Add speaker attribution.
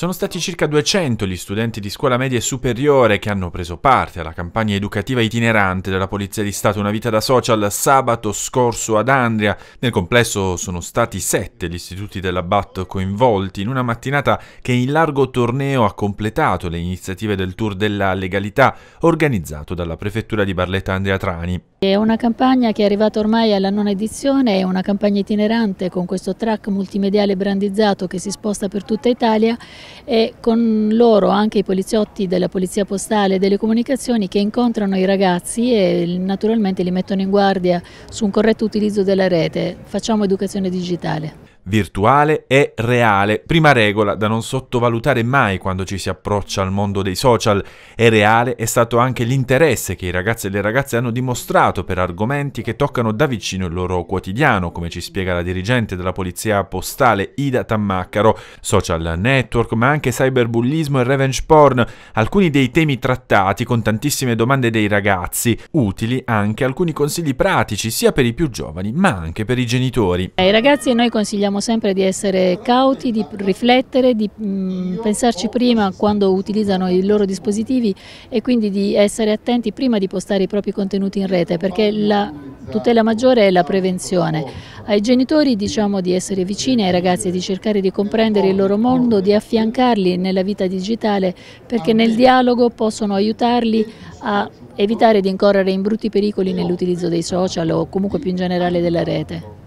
Speaker 1: Sono stati circa 200 gli studenti di scuola media e superiore che hanno preso parte alla campagna educativa itinerante della Polizia di Stato Una vita da social sabato scorso ad Andria. Nel complesso sono stati 7 gli istituti della BAT coinvolti in una mattinata che in largo torneo ha completato le iniziative del Tour della Legalità organizzato dalla Prefettura di Barletta Andrea Trani.
Speaker 2: È una campagna che è arrivata ormai alla nona edizione, è una campagna itinerante con questo track multimediale brandizzato che si sposta per tutta Italia e con loro anche i poliziotti della Polizia Postale e delle Comunicazioni che incontrano i ragazzi e naturalmente li mettono in guardia su un corretto utilizzo della rete. Facciamo educazione digitale
Speaker 1: virtuale e reale. Prima regola da non sottovalutare mai quando ci si approccia al mondo dei social e reale è stato anche l'interesse che i ragazzi e le ragazze hanno dimostrato per argomenti che toccano da vicino il loro quotidiano, come ci spiega la dirigente della polizia postale Ida Tammaccaro, social network, ma anche cyberbullismo e revenge porn, alcuni dei temi trattati con tantissime domande dei ragazzi, utili anche alcuni consigli pratici sia per i più giovani ma anche per i genitori.
Speaker 2: Ai ragazzi noi consigliamo consigliamo sempre di essere cauti, di riflettere, di mh, mm, pensarci prima quando utilizzano i loro dispositivi e quindi di essere attenti prima di postare i propri contenuti in rete perché la tutela maggiore è la prevenzione. Ai genitori diciamo di essere vicini ai ragazzi, di cercare di comprendere il loro mondo, di affiancarli nella vita digitale perché nel dialogo possono aiutarli a evitare di
Speaker 1: incorrere in brutti pericoli nell'utilizzo dei social o comunque più in generale della rete.